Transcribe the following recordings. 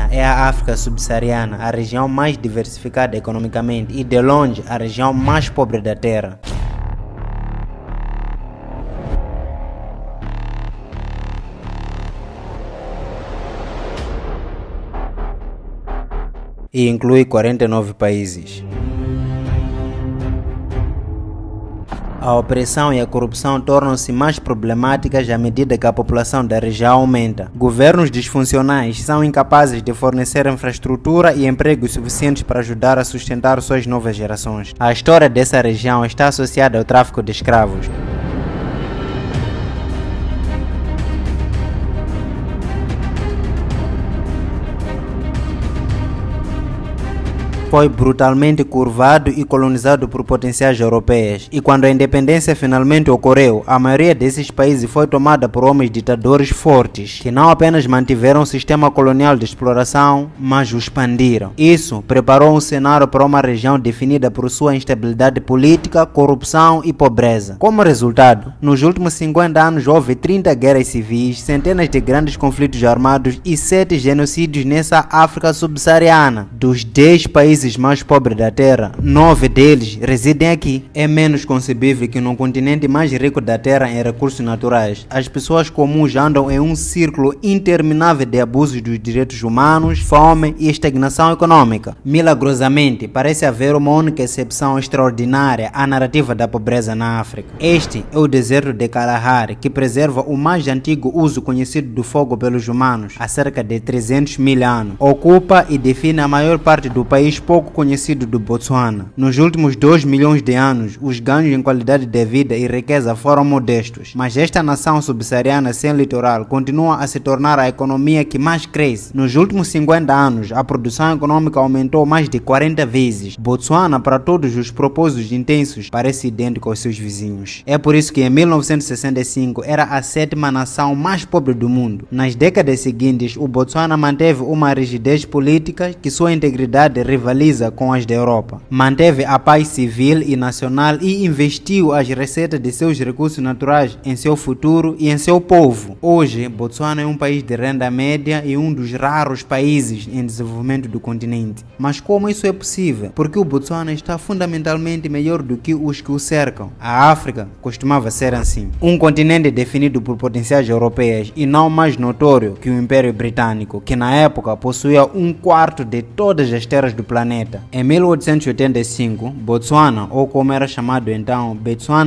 Esta é a África subsaariana, a região mais diversificada economicamente e, de longe, a região mais pobre da Terra. E inclui 49 países. A opressão e a corrupção tornam-se mais problemáticas à medida que a população da região aumenta. Governos disfuncionais são incapazes de fornecer infraestrutura e empregos suficientes para ajudar a sustentar suas novas gerações. A história dessa região está associada ao tráfico de escravos. foi brutalmente curvado e colonizado por potenciais europeias. E quando a independência finalmente ocorreu, a maioria desses países foi tomada por homens ditadores fortes, que não apenas mantiveram o sistema colonial de exploração, mas o expandiram. Isso preparou um cenário para uma região definida por sua instabilidade política, corrupção e pobreza. Como resultado, nos últimos 50 anos houve 30 guerras civis, centenas de grandes conflitos armados e 7 genocídios nessa África subsaariana. Dos 10 países países mais pobres da Terra, nove deles residem aqui. É menos concebível que no continente mais rico da Terra em recursos naturais, as pessoas comuns andam em um círculo interminável de abusos dos direitos humanos, fome e estagnação econômica. Milagrosamente, parece haver uma única excepção extraordinária à narrativa da pobreza na África. Este é o deserto de Kalahari, que preserva o mais antigo uso conhecido do fogo pelos humanos, há cerca de 300 mil anos. Ocupa e define a maior parte do país pouco conhecido do Botsuana. Nos últimos 2 milhões de anos, os ganhos em qualidade de vida e riqueza foram modestos, mas esta nação subsaariana sem litoral continua a se tornar a economia que mais cresce. Nos últimos 50 anos, a produção econômica aumentou mais de 40 vezes. Botsuana, para todos os propósitos intensos, parece idêntico aos seus vizinhos. É por isso que em 1965 era a sétima nação mais pobre do mundo. Nas décadas seguintes, o Botsuana manteve uma rigidez política que sua integridade rivaliza rivaliza com as da Europa. Manteve a paz civil e nacional e investiu as receitas de seus recursos naturais em seu futuro e em seu povo. Hoje, Botswana é um país de renda média e um dos raros países em desenvolvimento do continente. Mas como isso é possível? Porque o Botswana está fundamentalmente melhor do que os que o cercam. A África costumava ser assim. Um continente definido por potenciais europeias e não mais notório que o Império Britânico, que na época possuía um quarto de todas as terras do planeta planeta. Em 1885, Botswana, ou como era chamado então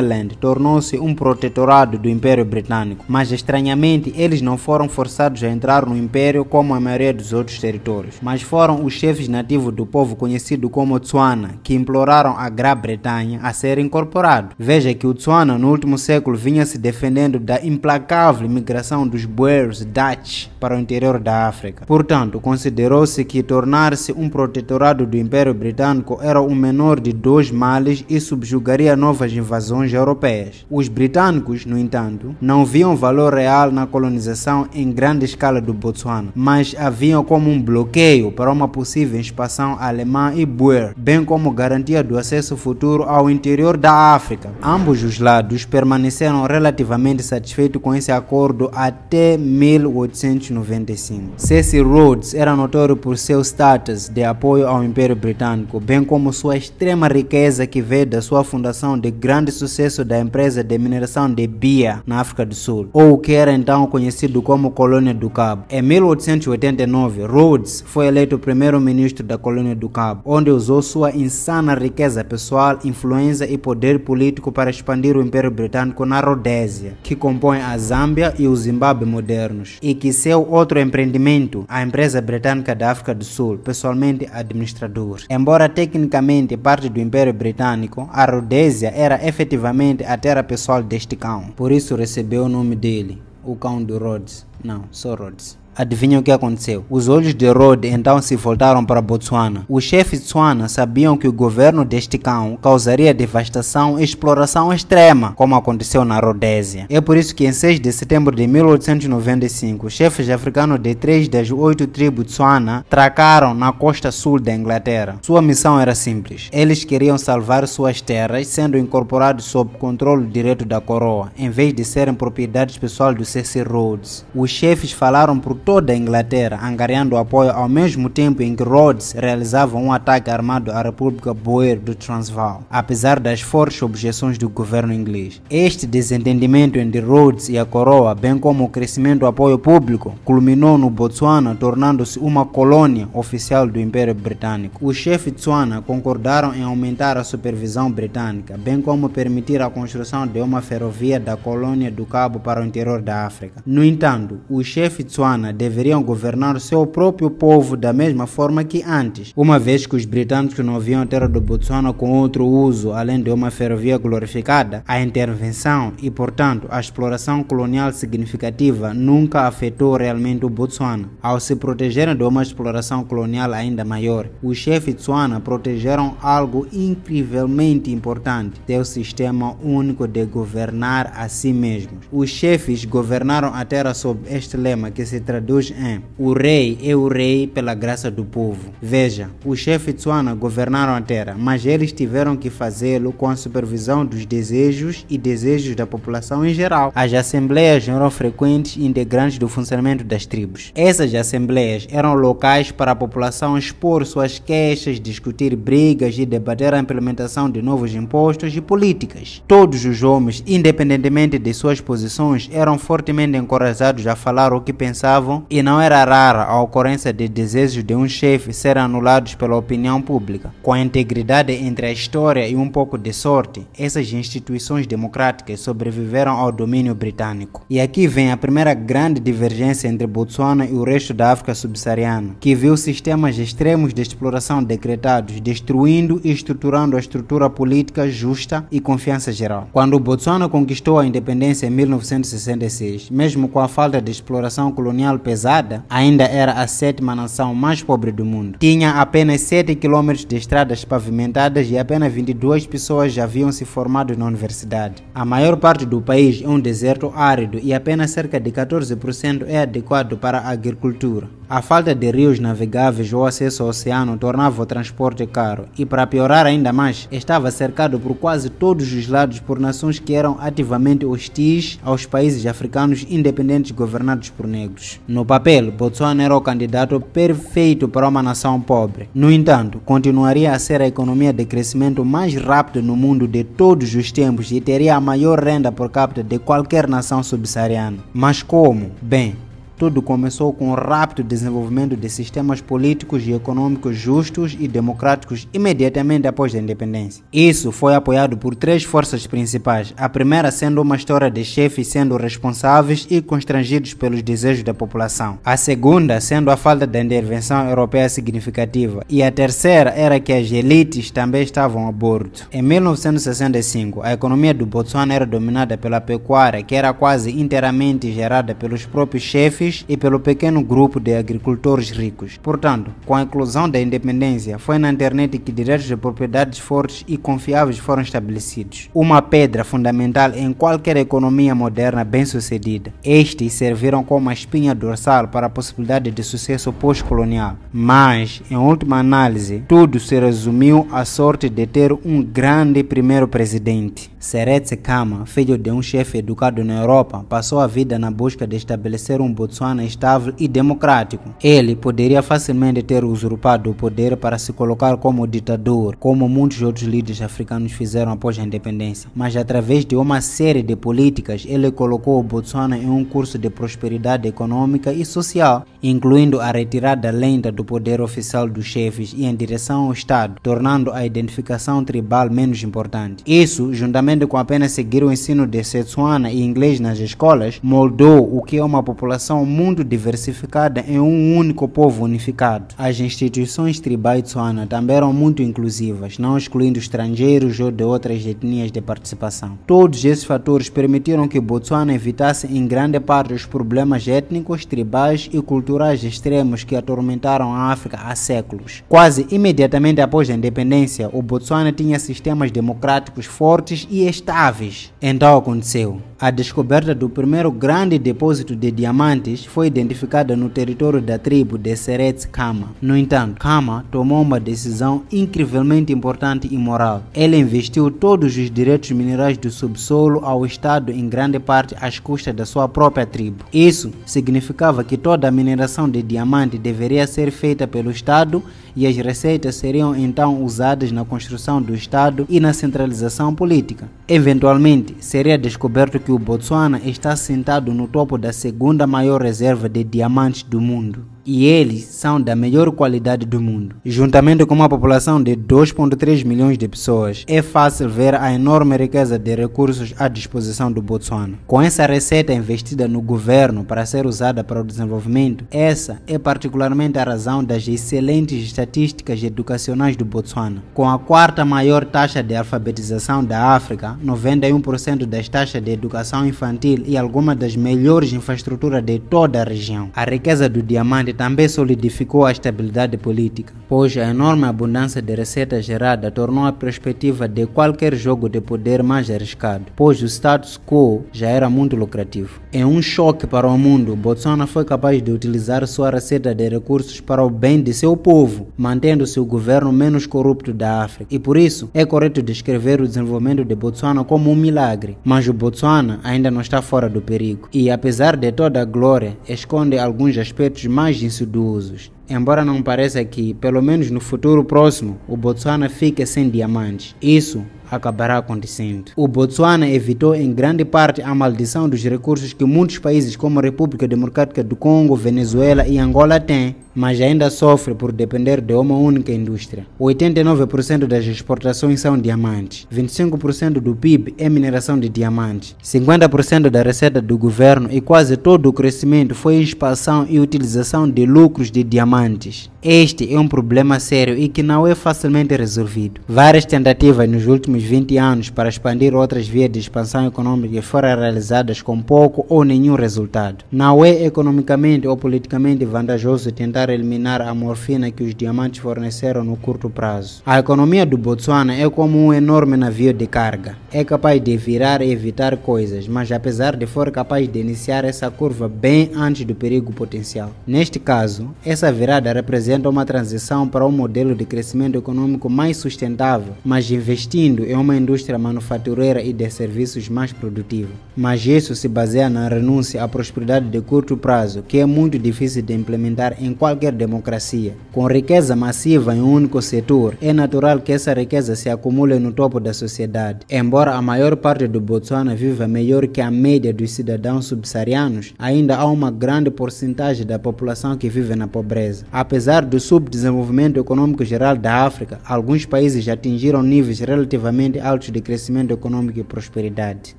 Land tornou-se um protetorado do Império Britânico, mas estranhamente eles não foram forçados a entrar no Império como a maioria dos outros territórios, mas foram os chefes nativos do povo conhecido como Tswana que imploraram a Grã-Bretanha a ser incorporado. Veja que o Tswana no último século vinha se defendendo da implacável migração dos Boers Dutch para o interior da África. Portanto, considerou-se que tornar-se um protetorado Estado do Império Britânico era o menor de dois males e subjugaria novas invasões europeias. Os britânicos, no entanto, não viam valor real na colonização em grande escala do Botsuana, mas a viam como um bloqueio para uma possível expansão alemã e boer, bem como garantia do acesso futuro ao interior da África. Ambos os lados permaneceram relativamente satisfeitos com esse acordo até 1895. Cecil Rhodes era notório por seu status de apoio ao Império Britânico, bem como sua extrema riqueza que veio da sua fundação de grande sucesso da empresa de mineração de Bia na África do Sul, ou que era então conhecido como Colônia do Cabo. Em 1889, Rhodes foi eleito primeiro-ministro da Colônia do Cabo, onde usou sua insana riqueza pessoal, influência e poder político para expandir o Império Britânico na Rodésia, que compõe a Zâmbia e o Zimbábue modernos, e que seu outro empreendimento, a empresa britânica da África do Sul, pessoalmente administrada Embora tecnicamente parte do Império Britânico, a Rhodesia era efetivamente a terra pessoal deste cão. Por isso recebeu o nome dele, o cão de Rhodes. Não, só Rhodes. Adivinha o que aconteceu? Os olhos de Rhodes então se voltaram para Botsuana. Os chefes de Suana sabiam que o governo deste cão causaria devastação e exploração extrema, como aconteceu na Rodésia. É por isso que em 6 de setembro de 1895, chefes africanos de três das oito tribos de Suana tracaram na costa sul da Inglaterra. Sua missão era simples. Eles queriam salvar suas terras, sendo incorporados sob controle direto da coroa, em vez de serem propriedades pessoal do C.C. Rhodes. Os chefes falaram por toda a Inglaterra, angariando apoio ao mesmo tempo em que Rhodes realizava um ataque armado à República Boer do Transvaal, apesar das fortes objeções do governo inglês. Este desentendimento entre Rhodes e a coroa, bem como o crescimento do apoio público, culminou no Botsuana tornando-se uma colônia oficial do Império Britânico. Os chefes Tsuana concordaram em aumentar a supervisão britânica, bem como permitir a construção de uma ferrovia da colônia do Cabo para o interior da África. No entanto, os chefes Tsuana deveriam governar seu próprio povo da mesma forma que antes, uma vez que os britânicos não haviam a terra do Botsuana com outro uso além de uma ferrovia glorificada, a intervenção e, portanto, a exploração colonial significativa nunca afetou realmente o Botsuana. Ao se protegerem de uma exploração colonial ainda maior, os chefes Tsuana protegeram algo incrivelmente importante: seu sistema único de governar a si mesmos. Os chefes governaram a terra sob este lema que se traduz traduz em é, O rei é o rei pela graça do povo. Veja, os chefes Tsuana governaram a terra, mas eles tiveram que fazê-lo com a supervisão dos desejos e desejos da população em geral. As assembleias eram frequentes e integrantes do funcionamento das tribos. Essas assembleias eram locais para a população expor suas queixas, discutir brigas e debater a implementação de novos impostos e políticas. Todos os homens, independentemente de suas posições, eram fortemente encorajados a falar o que pensavam e não era rara a ocorrência de desejos de um chefe ser anulados pela opinião pública. Com a integridade entre a história e um pouco de sorte, essas instituições democráticas sobreviveram ao domínio britânico. E aqui vem a primeira grande divergência entre Botsuana e o resto da África subsaariana, que viu sistemas extremos de exploração decretados destruindo e estruturando a estrutura política justa e confiança geral. Quando Botsuana conquistou a independência em 1966, mesmo com a falta de exploração colonial pesada, ainda era a sétima nação mais pobre do mundo. Tinha apenas 7 km de estradas pavimentadas e apenas 22 pessoas já haviam se formado na universidade. A maior parte do país é um deserto árido e apenas cerca de 14% é adequado para a agricultura. A falta de rios navegáveis ou acesso ao oceano tornava o transporte caro e, para piorar ainda mais, estava cercado por quase todos os lados por nações que eram ativamente hostis aos países africanos independentes governados por negros. No papel, Botswana era o candidato perfeito para uma nação pobre. No entanto, continuaria a ser a economia de crescimento mais rápido no mundo de todos os tempos e teria a maior renda por capita de qualquer nação subsaariana. Mas como? Bem, tudo começou com o rápido desenvolvimento de sistemas políticos e econômicos justos e democráticos imediatamente após a independência. Isso foi apoiado por três forças principais, a primeira sendo uma história de chefes sendo responsáveis e constrangidos pelos desejos da população, a segunda sendo a falta da intervenção europeia significativa e a terceira era que as elites também estavam a bordo. Em 1965, a economia do Botswana era dominada pela pecuária, que era quase inteiramente gerada pelos próprios chefes e pelo pequeno grupo de agricultores ricos. Portanto, com a inclusão da independência, foi na internet que direitos de propriedades fortes e confiáveis foram estabelecidos. Uma pedra fundamental em qualquer economia moderna bem-sucedida. Estes serviram como a espinha dorsal para a possibilidade de sucesso pós-colonial. Mas, em última análise, tudo se resumiu à sorte de ter um grande primeiro presidente. Seretse Kama, filho de um chefe educado na Europa, passou a vida na busca de estabelecer um Botsuana estável e democrático. Ele poderia facilmente ter usurpado o poder para se colocar como ditador, como muitos outros líderes africanos fizeram após a independência, mas através de uma série de políticas, ele colocou o Botsuana em um curso de prosperidade econômica e social, incluindo a retirada lenta do poder oficial dos chefes e em direção ao Estado, tornando a identificação tribal menos importante. Isso, juntamente Somente com apenas seguir o ensino de Setsuana e inglês nas escolas, moldou o que é uma população muito diversificada em um único povo unificado. As instituições tribais de Soana também eram muito inclusivas, não excluindo estrangeiros ou de outras etnias de participação. Todos esses fatores permitiram que Botsuana evitasse em grande parte os problemas étnicos, tribais e culturais extremos que atormentaram a África há séculos. Quase imediatamente após a independência, o Botsuana tinha sistemas democráticos fortes e estáveis. Então aconteceu. A descoberta do primeiro grande depósito de diamantes foi identificada no território da tribo de Seretse Kama. No entanto, Kama tomou uma decisão incrivelmente importante e moral. Ele investiu todos os direitos minerais do subsolo ao Estado em grande parte às custas da sua própria tribo. Isso significava que toda a mineração de diamante deveria ser feita pelo Estado e as receitas seriam então usadas na construção do Estado e na centralização política. Eventualmente, seria descoberto que o Botsuana está sentado no topo da segunda maior reserva de diamantes do mundo e eles são da melhor qualidade do mundo. Juntamente com uma população de 2,3 milhões de pessoas, é fácil ver a enorme riqueza de recursos à disposição do Botswana. Com essa receita investida no governo para ser usada para o desenvolvimento, essa é particularmente a razão das excelentes estatísticas educacionais do Botswana. Com a quarta maior taxa de alfabetização da África, 91% das taxas de educação infantil e alguma das melhores infraestruturas de toda a região. A riqueza do diamante também solidificou a estabilidade política, pois a enorme abundância de receita gerada tornou a perspectiva de qualquer jogo de poder mais arriscado, pois o status quo já era muito lucrativo. Em é um choque para o mundo, Botswana foi capaz de utilizar sua receita de recursos para o bem de seu povo, mantendo-se o governo menos corrupto da África. E por isso, é correto descrever o desenvolvimento de Botswana como um milagre. Mas o Botswana ainda não está fora do perigo, e apesar de toda a glória, esconde alguns aspectos mais insidiosos. Embora não pareça que, pelo menos no futuro próximo, o Botswana fique sem diamantes. Isso acabará acontecendo. O Botsuana evitou em grande parte a maldição dos recursos que muitos países como a República Democrática do Congo, Venezuela e Angola têm mas ainda sofre por depender de uma única indústria. 89% das exportações são diamantes, 25% do PIB é mineração de diamantes, 50% da receita do governo e quase todo o crescimento foi em expansão e utilização de lucros de diamantes. Este é um problema sério e que não é facilmente resolvido. Várias tentativas nos últimos últimos 20 anos para expandir outras vias de expansão econômica foram realizadas com pouco ou nenhum resultado. Não é economicamente ou politicamente vantajoso tentar eliminar a morfina que os diamantes forneceram no curto prazo. A economia do Botswana é como um enorme navio de carga. É capaz de virar e evitar coisas, mas apesar de for capaz de iniciar essa curva bem antes do perigo potencial. Neste caso, essa virada representa uma transição para um modelo de crescimento econômico mais sustentável, mas investindo mundo é uma indústria manufatureira e de serviços mais produtiva, mas isso se baseia na renúncia à prosperidade de curto prazo, que é muito difícil de implementar em qualquer democracia. Com riqueza massiva em um único setor, é natural que essa riqueza se acumule no topo da sociedade. Embora a maior parte do Botswana viva melhor que a média dos cidadãos subsaarianos, ainda há uma grande porcentagem da população que vive na pobreza. Apesar do subdesenvolvimento econômico geral da África, alguns países já atingiram níveis relativamente desenvolvimento altos de crescimento econômico e prosperidade.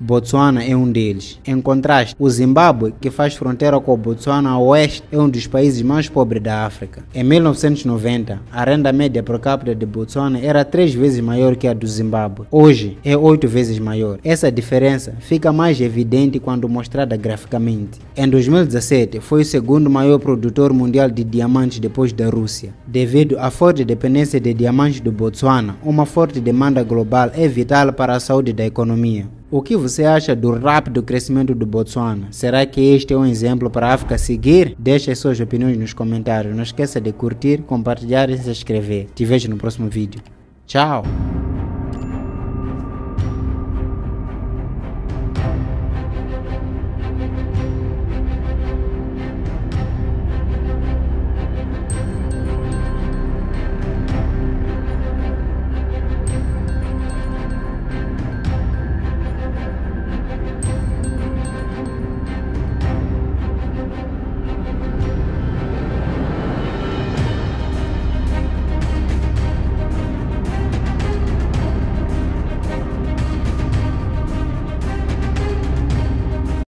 Botsuana é um deles. Em contraste, o Zimbábue, que faz fronteira com o Botsuana ao oeste, é um dos países mais pobres da África. Em 1990, a renda média per capita de Botsuana era três vezes maior que a do Zimbábue. Hoje, é oito vezes maior. Essa diferença fica mais evidente quando mostrada graficamente. Em 2017, foi o segundo maior produtor mundial de diamantes depois da Rússia, devido à forte dependência de diamantes do Botsuana, uma forte demanda global global é vital para a saúde da economia. O que você acha do rápido crescimento do Botswana? Será que este é um exemplo para a África seguir? Deixe suas opiniões nos comentários. Não esqueça de curtir, compartilhar e se inscrever. Te vejo no próximo vídeo. Tchau!